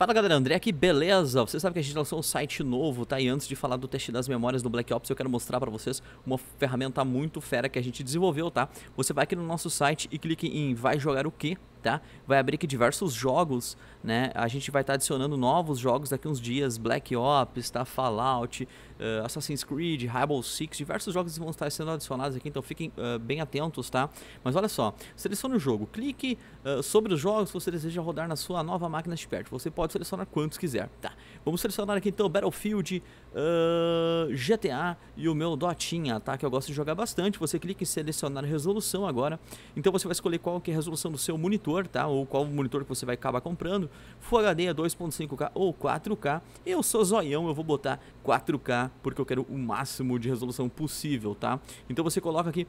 Fala galera, André aqui, beleza? Você sabe que a gente lançou um site novo, tá? E antes de falar do teste das memórias do Black Ops, eu quero mostrar para vocês uma ferramenta muito fera que a gente desenvolveu, tá? Você vai aqui no nosso site e clique em vai jogar o quê? tá? Vai abrir aqui diversos jogos, né? A gente vai estar tá adicionando novos jogos daqui uns dias, Black Ops, tá? Fallout, uh, Assassin's Creed, Rainbow Six, diversos jogos vão estar sendo adicionados aqui, então fiquem uh, bem atentos, tá? Mas olha só, selecione o jogo, clique uh, sobre os jogos que você deseja rodar na sua nova máquina de perto. Você pode selecionar quantos quiser, tá? Vamos selecionar aqui então Battlefield, uh, GTA e o meu Dotinha, tá? Que eu gosto de jogar bastante. Você clica em selecionar resolução agora. Então você vai escolher qual que é a resolução do seu monitor, tá? Ou qual monitor que você vai acabar comprando. Full HD é 2.5K ou 4K. Eu sou zoião, eu vou botar 4K porque eu quero o máximo de resolução possível, tá? Então você coloca aqui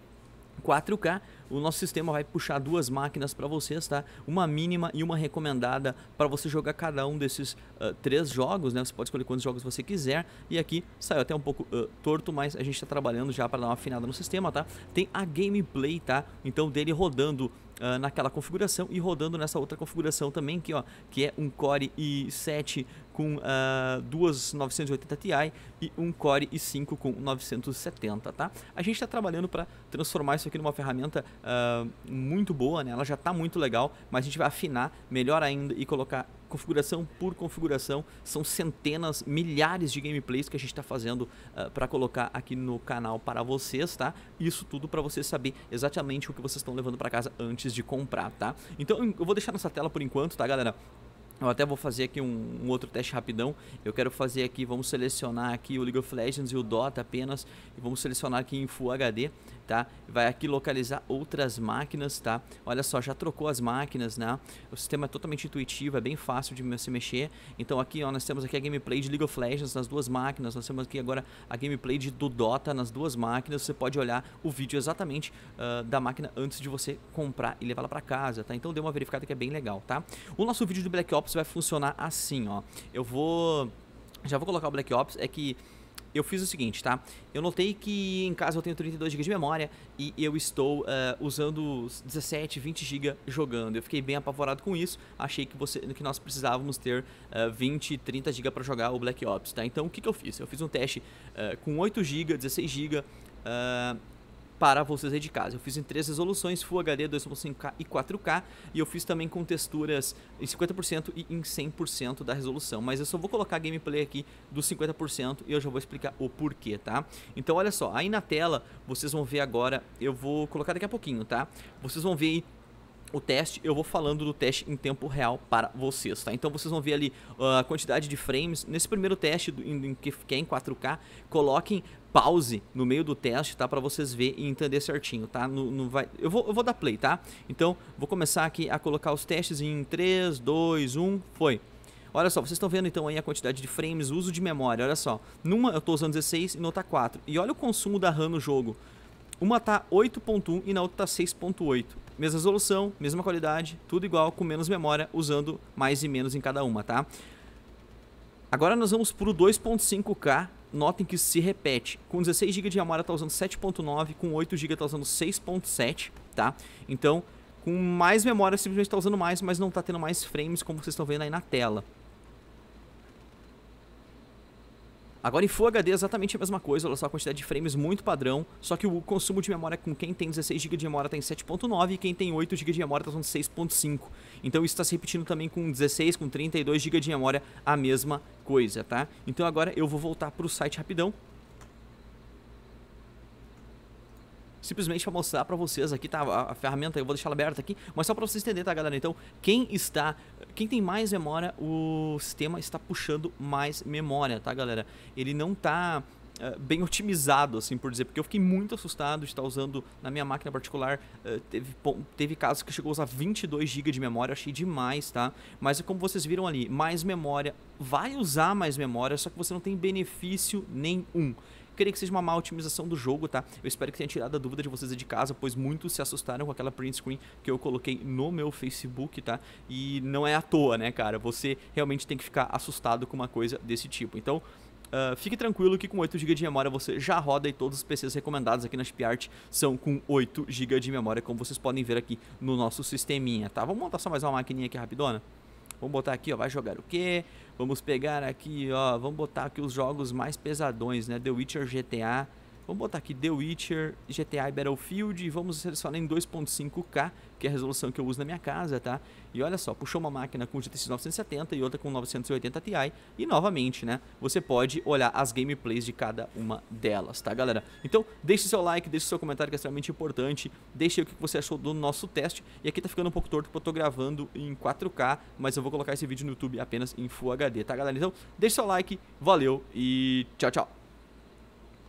4K o nosso sistema vai puxar duas máquinas para vocês, tá? Uma mínima e uma recomendada para você jogar cada um desses uh, três jogos, né? Você pode escolher quantos jogos você quiser. E aqui saiu até um pouco uh, torto, mas a gente está trabalhando já para dar uma afinada no sistema, tá? Tem a gameplay, tá? Então dele rodando Uh, naquela configuração e rodando nessa outra configuração também que ó que é um Core i7 com uh, duas 980 Ti e um Core i5 com 970 tá a gente está trabalhando para transformar isso aqui numa ferramenta uh, muito boa, né? Ela já está muito legal, mas a gente vai afinar melhor ainda e colocar configuração por configuração. São centenas, milhares de gameplays que a gente está fazendo uh, ah, para colocar aqui no canal para vocês, tá? Isso tudo para você saber exatamente o que vocês estão levando para casa antes de comprar, tá? Então eu vou deixar nessa tela por enquanto, tá, galera? Eu até vou fazer aqui um, um, outro teste rapidão. Eu quero fazer aqui, vamos selecionar aqui o League of Legends e o Dota apenas. E vamos selecionar aqui em Full HD, tá? Vai aqui localizar outras máquinas, tá? Olha só, já trocou as máquinas, né? O sistema é totalmente intuitivo, é bem fácil de se mexer. Então aqui, ó, nós temos aqui a gameplay de League of Legends nas duas máquinas. Nós temos aqui agora a gameplay de, do Dota nas duas máquinas. Você pode olhar o vídeo exatamente uh, da máquina antes de você comprar e levá-la para casa, tá? Então dê uma verificada que é bem legal, tá? O nosso vídeo do Black Ops Ops vai funcionar assim, ó. Eu vou... Já vou colocar o Black Ops, é que eu fiz o seguinte, tá? Eu notei que em casa eu tenho 32 GB de memória e eu estou uh, usando 17, 20 GB jogando. Eu fiquei bem apavorado com isso, achei que, você, que nós precisávamos ter uh, 20, 30 GB para jogar o Black Ops, tá? Então o que, que eu fiz? Eu fiz um teste uh, com 8 GB, 16 GB, para vocês aí de casa. Eu fiz em três resoluções, Full HD, 2.5K e 4K, e eu fiz também com texturas em 50% e em 100% da resolução, mas eu só vou colocar gameplay aqui dos 50% e eu já vou explicar o porquê, tá? Então olha só, aí na tela vocês vão ver agora, eu vou colocar daqui a pouquinho, tá? Vocês vão ver aí o teste, eu vou falando do teste em tempo real para vocês, tá? Então vocês vão ver ali uh, a quantidade de frames. Nesse primeiro teste, do, em, que, que é em 4K, coloquem pause no meio do teste, tá? Pra vocês ver e entender certinho, tá? No, no vai... eu, vou, eu vou dar play, tá? Então, vou começar aqui a colocar os testes em 3, 2, 1, foi. Olha só, vocês estão vendo então aí a quantidade de frames, uso de memória, olha só. Numa eu estou usando 16 e na outra 4. E olha o consumo da RAM no jogo. Uma tá 8.1 e na outra tá 6.8 mesma resolução, mesma qualidade, tudo igual, com menos memória, usando mais e menos em cada uma, tá? Agora nós vamos pro 2.5K, notem que se repete. Com 16 GB de memória está usando 7.9, com 8 GB está usando 6.7, tá? Então, com mais memória simplesmente está usando mais, mas não está tendo mais frames como vocês estão vendo aí na tela. Agora em Full HD é exatamente a mesma coisa, olha só a quantidade de frames muito padrão, só que o consumo de memória com quem tem 16GB de memória está em 7.9 e quem tem 8GB de memória está em 6.5. Então isso está se repetindo também com 16, com 32GB de memória, a mesma coisa, tá? Então agora eu vou voltar para o site rapidão simplesmente para mostrar para vocês aqui, tá? A, a, ferramenta eu vou deixar ela aberta aqui, mas só para vocês entenderem, tá, galera? Então, quem está, quem tem mais memória, o sistema está puxando mais memória, tá, galera? Ele não tá Uh, bem otimizado, assim por dizer, porque eu fiquei muito assustado de estar usando na minha máquina particular. Uh, teve, bom, teve casos que chegou a usar 22 GB de memória, achei demais, tá? Mas é como vocês viram ali, mais memória, vai usar mais memória, só que você não tem benefício nenhum queria que seja uma má otimização do jogo, tá? Eu espero que tenha tirado a dúvida de vocês de casa, pois muitos se assustaram com aquela print screen que eu coloquei no meu Facebook, tá? E não é à toa, né, cara? Você realmente tem que ficar assustado com uma coisa desse tipo. Então, Uh, fique tranquilo que com 8 GB de memória você já roda e todos os PCs recomendados aqui na SpyArt são com 8 GB de memória, como vocês podem ver aqui no nosso sisteminha, tá? Vamos montar só mais uma maquininha aqui rapidona? Vamos botar aqui, ó, vai jogar o quê? Vamos pegar aqui, ó, vamos botar aqui os jogos mais pesadões, né? The Witcher GTA Vamos botar aqui The Witcher, GTA e Battlefield e vamos selecionar em 2.5K, que é a resolução que eu uso na minha casa, tá? E olha só, puxou uma máquina com GTX 970 e outra com 980 Ti e novamente, né, você pode olhar as gameplays de cada uma delas, tá galera? Então, deixe seu like, deixe seu comentário que é extremamente importante, deixe o que você achou do nosso teste e aqui tá ficando um pouco torto porque eu tô gravando em 4K, mas eu vou colocar esse vídeo no YouTube apenas em Full HD, tá galera? Então, deixe seu like, valeu e tchau, tchau!